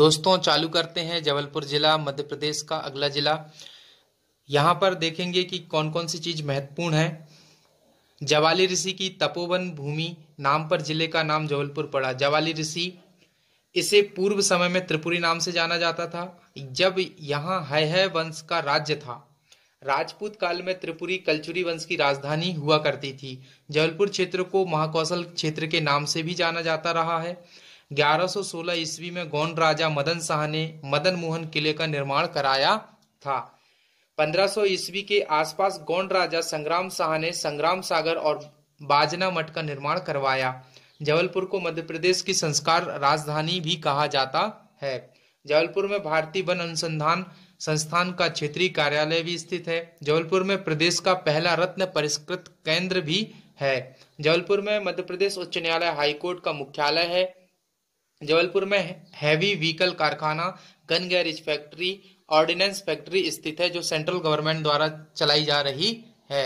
दोस्तों चालू करते हैं जबलपुर जिला मध्य प्रदेश का अगला जिला यहाँ पर देखेंगे कि कौन कौन सी चीज़ महत्वपूर्ण है जवाली ऋषि की तपोवन भूमि नाम पर जिले का नाम जबलपुर पड़ा जवाली ऋषि इसे पूर्व समय में त्रिपुरी नाम से जाना जाता था जब यहाँ है, है वंश का राज्य था राजपूत काल में त्रिपुरी कलचुरी वंश की राजधानी हुआ करती थी जबलपुर क्षेत्र को महाकौशल क्षेत्र के नाम से भी जाना जाता रहा है 1116 ईस्वी में गौंड राजा मदन शाह ने मदन मोहन किले का निर्माण कराया था 1500 ईस्वी के आसपास गौंड राजा संग्राम शाह ने संग्राम सागर और बाजना मठ का निर्माण करवाया जबलपुर को मध्य प्रदेश की संस्कार राजधानी भी कहा जाता है जबलपुर में भारतीय वन अनुसंधान संस्थान का क्षेत्रीय कार्यालय भी स्थित है जबलपुर में प्रदेश का पहला रत्न परिष्कृत केंद्र भी है जबलपुर में मध्य प्रदेश उच्च न्यायालय हाईकोर्ट का मुख्यालय है जबलपुर में हैवी व्हीकल कारखाना gun garage factory ordnance factory स्थित है जो सेंट्रल गवर्नमेंट द्वारा चलाई जा रही है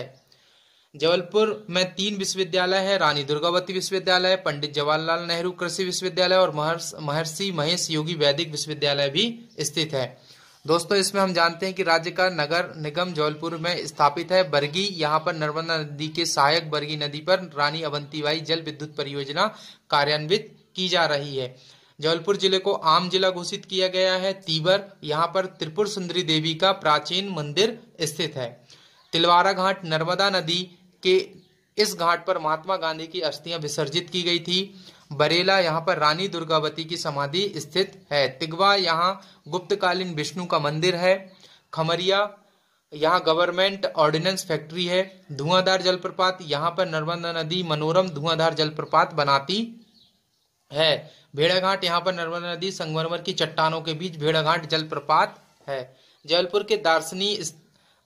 जबलपुर में तीन विश्वविद्यालय है रानी दुर्गावती विश्वविद्यालय पंडित जवाहरलाल नेहरू कृषि विश्वविद्यालय और महर्षि महेश योगी वैदिक विश्वविद्यालय भी स्थित है दोस्तों इसमें हम जानते हैं कि राज्य का नगर निगम जबलपुर में स्थापित है बरगी यहाँ पर नर्मदा नदी के सहायक बरगी नदी पर रानी अवंतीबाई जल विद्युत परियोजना कार्यान्वित की जा रही है जबलपुर जिले को आम जिला घोषित किया गया है तीवर यहाँ पर त्रिपुर सुंदरी देवी का प्राचीन मंदिर स्थित है तिलवारा घाट नर्मदा नदी के इस घाट पर महात्मा गांधी की अस्थियां विसर्जित की गई थी बरेला यहाँ पर रानी दुर्गावती की समाधि स्थित है तिगवा यहाँ गुप्तकालीन विष्णु का मंदिर है खमरिया यहाँ गवर्नमेंट ऑर्डिनेंस फैक्ट्री है धुआंधार जलप्रपात यहाँ पर नर्मदा नदी मनोरम धुआंधार जलप्रपात बनाती है भेड़ाघाट यहाँ पर नर्मदा नदी संगमरमर की चट्टानों के बीच भेड़ाघाट जलप्रपात है जबलपुर के दार्शनिक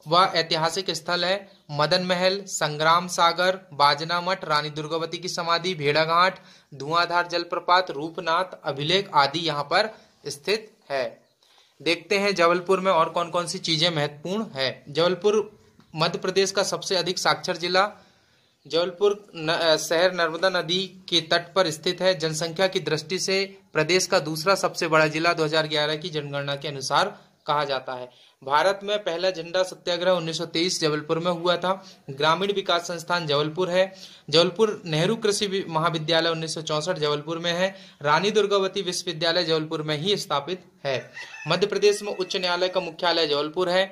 व ऐतिहासिक स्थल है मदन महल संग्राम सागर बाजना मठ रानी दुर्गावती की समाधि भेड़ाघाट धुआंधार जलप्रपात रूपनाथ अभिलेख आदि यहाँ पर स्थित है देखते हैं जबलपुर में और कौन कौन सी चीजें महत्वपूर्ण है जबलपुर मध्य प्रदेश का सबसे अधिक साक्षर जिला जबलपुर न, शहर नर्मदा नदी के तट पर स्थित है जनसंख्या की दृष्टि से प्रदेश का दूसरा सबसे बड़ा जिला 2011 की जनगणना के अनुसार कहा जाता है भारत में पहला झंडा सत्याग्रह 1923 जबलपुर में हुआ था ग्रामीण विकास संस्थान जबलपुर है जबलपुर नेहरू कृषि महाविद्यालय उन्नीस जबलपुर में है रानी दुर्गावती विश्वविद्यालय जबलपुर में ही स्थापित है मध्य प्रदेश में उच्च न्यायालय का मुख्यालय जबलपुर है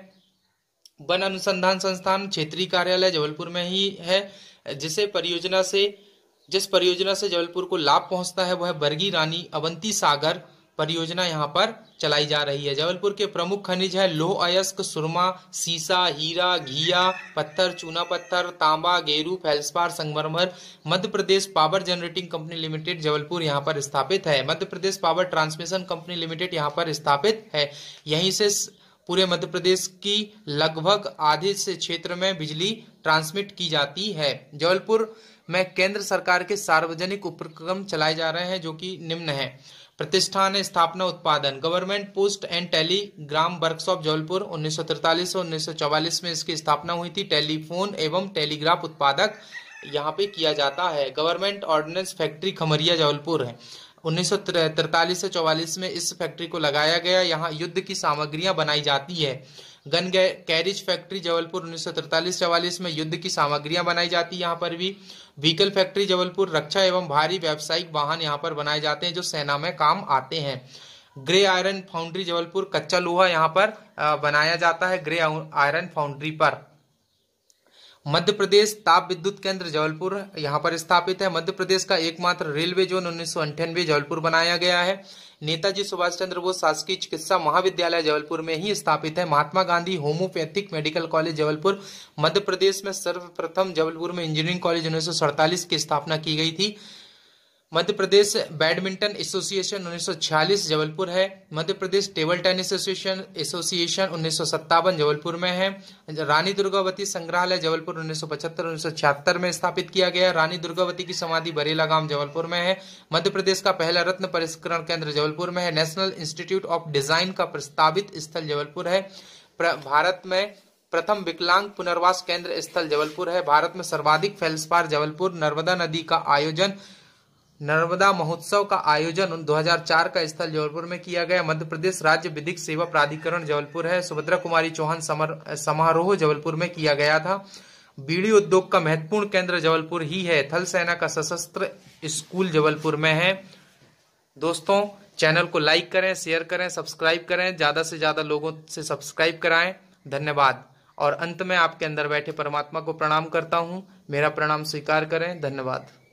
वन अनुसंधान संस्थान क्षेत्रीय कार्यालय जबलपुर में ही है जिसे परियोजना से जिस परियोजना से जबलपुर को लाभ पहुंचता है वह बरगी रानी अवंती सागर परियोजना यहां पर चलाई जा रही है जबलपुर के प्रमुख खनिज है लोह अयस्क सुरमा सीसा हीरा घिया पत्थर चूना पत्थर तांबा गेरू फेल्सपार संगमरमर Madhya Pradesh power generating company limited Jabalpur यहां पर स्थापित है Madhya Pradesh power transmission company limited यहाँ पर स्थापित है यहीं से पूरे मध्य प्रदेश की लगभग आधे से क्षेत्र में बिजली ट्रांसमिट की जाती है जबलपुर में केंद्र सरकार के सार्वजनिक उपक्रम चलाए जा रहे हैं जो कि निम्न है प्रतिष्ठान स्थापना उत्पादन government post and telegram workshop Jabalpur उन्नीस और उन्नीस में इसकी स्थापना हुई थी टेलीफोन एवं टेलीग्राफ उत्पादक यहाँ पे किया जाता है government ordnance factory Khamaria Jabalpur है उन्नीस से चौवालीस में इस फैक्ट्री को लगाया गया यहाँ युद्ध की सामग्रियां बनाई जाती है गन कैरिज फैक्ट्री जबलपुर उन्नीस सौ तिरतालीस चवालीस में युद्ध की सामग्रियां बनाई जाती है यहाँ पर भी व्हीकल फैक्ट्री जबलपुर रक्षा एवं भारी व्यावसायिक वाहन यहाँ पर बनाए जाते हैं जो सेना में काम आते हैं ग्रे आयरन फाउंड्री जबलपुर कच्चा लोहा यहाँ पर बनाया जाता है ग्रे आयरन फाउंड्री पर मध्य प्रदेश ताप विद्युत केंद्र जबलपुर यहाँ पर स्थापित है मध्य प्रदेश का एकमात्र रेलवे जोन उन्नीस जबलपुर बनाया गया है नेताजी सुभाष चंद्र बोस शासकीय चिकित्सा महाविद्यालय जबलपुर में ही स्थापित है Mahatma Gandhi homoeopathic medical college Jabalpur Madhya Pradesh में सर्वप्रथम जबलपुर में इंजीनियरिंग कॉलेज उन्नीस की स्थापना की गई थी मध्य प्रदेश बैडमिंटन एसोसिएशन उन्नीस जबलपुर है Madhya Pradesh table tennis association association उन्नीस जबलपुर में है रानी दुर्गावती संग्रहालय जबलपुर 1975-1976 में स्थापित किया गया रानी दुर्गावती की समाधि बरेला गांव जबलपुर में है मध्य प्रदेश का पहला रत्न परिष्करण केंद्र जबलपुर में है नेशनल इंस्टीट्यूट ऑफ डिजाइन का प्रस्तावित स्थल जबलपुर है भारत में प्रथम विकलांग पुनर्वास केंद्र स्थल जबलपुर है भारत में सर्वाधिक फेल्सपार जबलपुर नर्मदा नदी का आयोजन नर्मदा महोत्सव का आयोजन 2004 का स्थल जबलपुर में किया गया मध्य प्रदेश राज्य विधिक सेवा प्राधिकरण जबलपुर है सुभद्रा कुमारी चौहान समारोह जबलपुर में किया गया था बीड़ी उद्योग का महत्वपूर्ण केंद्र जबलपुर ही है थल सेना का सशस्त्र स्कूल जबलपुर में है दोस्तों चैनल को लाइक करें शेयर करें सब्सक्राइब करें ज़्यादा से ज़्यादा लोगों से सब्सक्राइब कराएं धन्यवाद और अंत में आपके अंदर बैठे परमात्मा को प्रणाम करता हूं मेरा प्रणाम स्वीकार करें धन्यवाद